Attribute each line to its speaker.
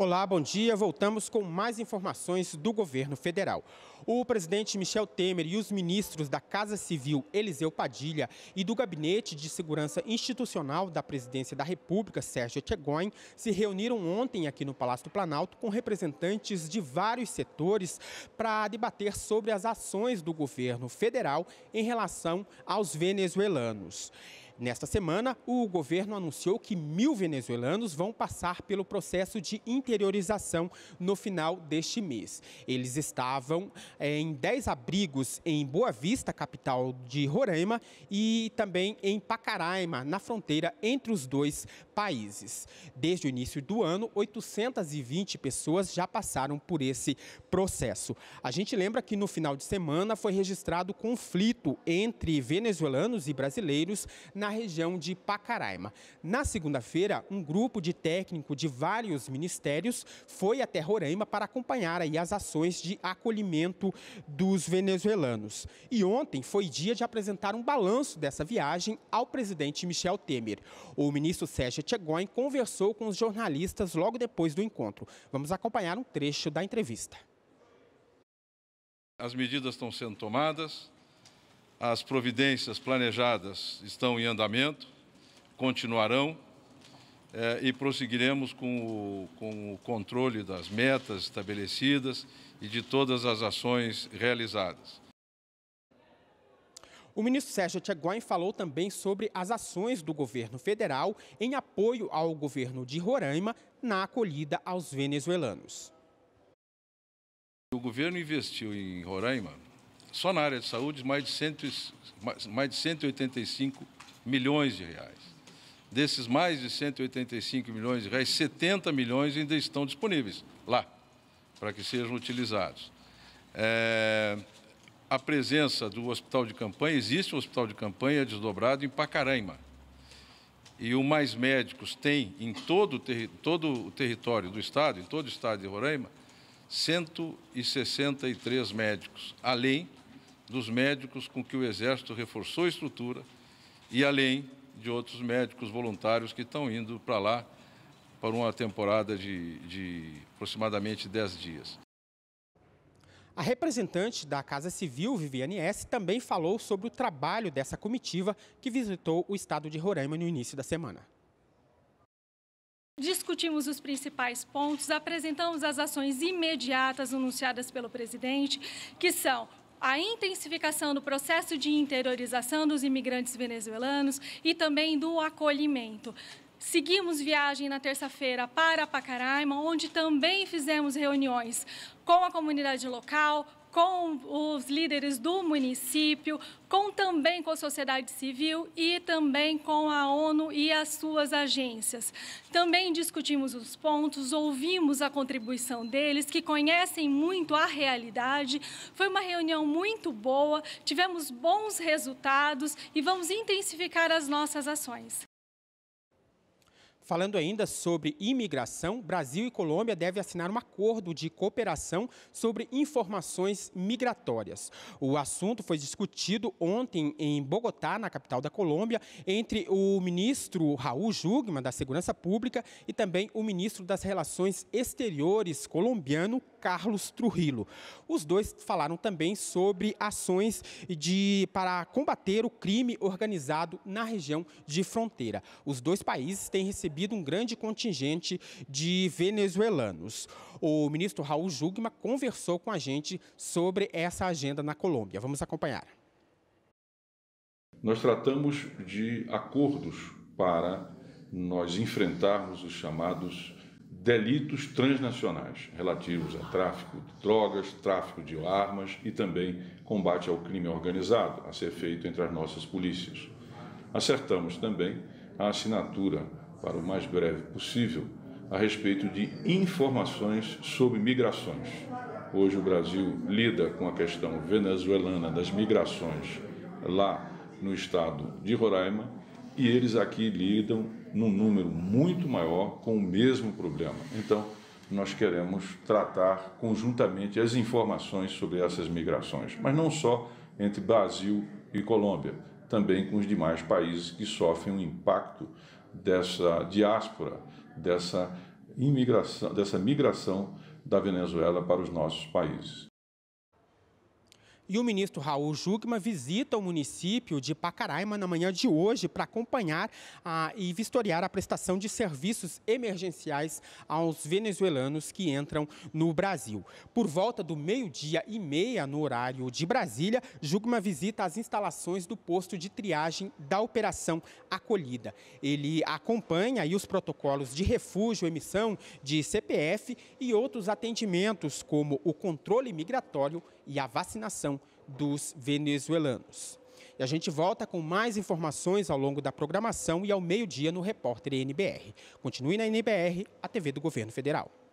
Speaker 1: Olá, bom dia. Voltamos com mais informações do governo federal. O presidente Michel Temer e os ministros da Casa Civil Eliseu Padilha e do Gabinete de Segurança Institucional da Presidência da República, Sérgio Tchegoin, se reuniram ontem aqui no Palácio do Planalto com representantes de vários setores para debater sobre as ações do governo federal em relação aos venezuelanos. Nesta semana, o governo anunciou que mil venezuelanos vão passar pelo processo de interiorização no final deste mês. Eles estavam eh, em 10 abrigos em Boa Vista, capital de Roraima, e também em Pacaraima, na fronteira entre os dois países. Desde o início do ano, 820 pessoas já passaram por esse processo. A gente lembra que no final de semana foi registrado conflito entre venezuelanos e brasileiros na na região de Pacaraima. Na segunda-feira, um grupo de técnico de vários ministérios foi até Roraima para acompanhar aí as ações de acolhimento dos venezuelanos. E ontem foi dia de apresentar um balanço dessa viagem ao presidente Michel Temer. O ministro Sérgio Tchegoin conversou com os jornalistas logo depois do encontro. Vamos acompanhar um trecho da entrevista.
Speaker 2: As medidas estão sendo tomadas, as providências planejadas estão em andamento, continuarão é, e prosseguiremos com o, com o controle das metas estabelecidas e de todas as ações realizadas.
Speaker 1: O ministro Sérgio Tcheguain falou também sobre as ações do governo federal em apoio ao governo de Roraima na acolhida aos venezuelanos.
Speaker 2: O governo investiu em Roraima só na área de saúde, mais de, cento, mais de 185 milhões de reais. Desses mais de 185 milhões de reais, 70 milhões ainda estão disponíveis lá, para que sejam utilizados. É, a presença do hospital de campanha, existe um hospital de campanha desdobrado em Pacaraima. E o Mais Médicos tem em todo, todo o território do Estado, em todo o Estado de Roraima, 163 médicos, além dos médicos com que o Exército reforçou a estrutura e além de outros médicos voluntários que estão indo para lá para uma temporada de, de aproximadamente 10 dias.
Speaker 1: A representante da Casa Civil, Viviane S., também falou sobre o trabalho dessa comitiva que visitou o estado de Roraima no início da semana.
Speaker 3: Discutimos os principais pontos, apresentamos as ações imediatas anunciadas pelo presidente, que são a intensificação do processo de interiorização dos imigrantes venezuelanos e também do acolhimento. Seguimos viagem na terça-feira para Pacaraima, onde também fizemos reuniões com a comunidade local, com os líderes do município, com também com a sociedade civil e também com a ONU e as suas agências. Também discutimos os pontos, ouvimos a contribuição deles, que conhecem muito a realidade. Foi uma reunião muito boa, tivemos bons resultados e vamos intensificar as nossas ações.
Speaker 1: Falando ainda sobre imigração, Brasil e Colômbia devem assinar um acordo de cooperação sobre informações migratórias. O assunto foi discutido ontem em Bogotá, na capital da Colômbia, entre o ministro Raul Jugma da Segurança Pública, e também o ministro das Relações Exteriores colombiano, Carlos Trujillo. Os dois falaram também sobre ações de, para combater o crime organizado na região de fronteira. Os dois países têm recebido recebido um grande contingente de venezuelanos. O ministro Raul Jugma conversou com a gente sobre essa agenda na Colômbia. Vamos acompanhar.
Speaker 4: Nós tratamos de acordos para nós enfrentarmos os chamados delitos transnacionais relativos a tráfico de drogas, tráfico de armas e também combate ao crime organizado a ser feito entre as nossas polícias. Acertamos também a assinatura para o mais breve possível, a respeito de informações sobre migrações. Hoje o Brasil lida com a questão venezuelana das migrações lá no estado de Roraima e eles aqui lidam num número muito maior com o mesmo problema. Então, nós queremos tratar conjuntamente as informações sobre essas migrações, mas não só entre Brasil e Colômbia, também com os demais países que sofrem um impacto dessa diáspora, dessa imigração, dessa migração da Venezuela para os nossos países.
Speaker 1: E o ministro Raul Jugma visita o município de Pacaraima na manhã de hoje para acompanhar a, ah, e vistoriar a prestação de serviços emergenciais aos venezuelanos que entram no Brasil. Por volta do meio-dia e meia, no horário de Brasília, Jugma visita as instalações do posto de triagem da Operação Acolhida. Ele acompanha aí os protocolos de refúgio, emissão de CPF e outros atendimentos, como o controle migratório e a vacinação dos venezuelanos. E a gente volta com mais informações ao longo da programação e ao meio-dia no Repórter NBR. Continue na NBR, a TV do Governo Federal.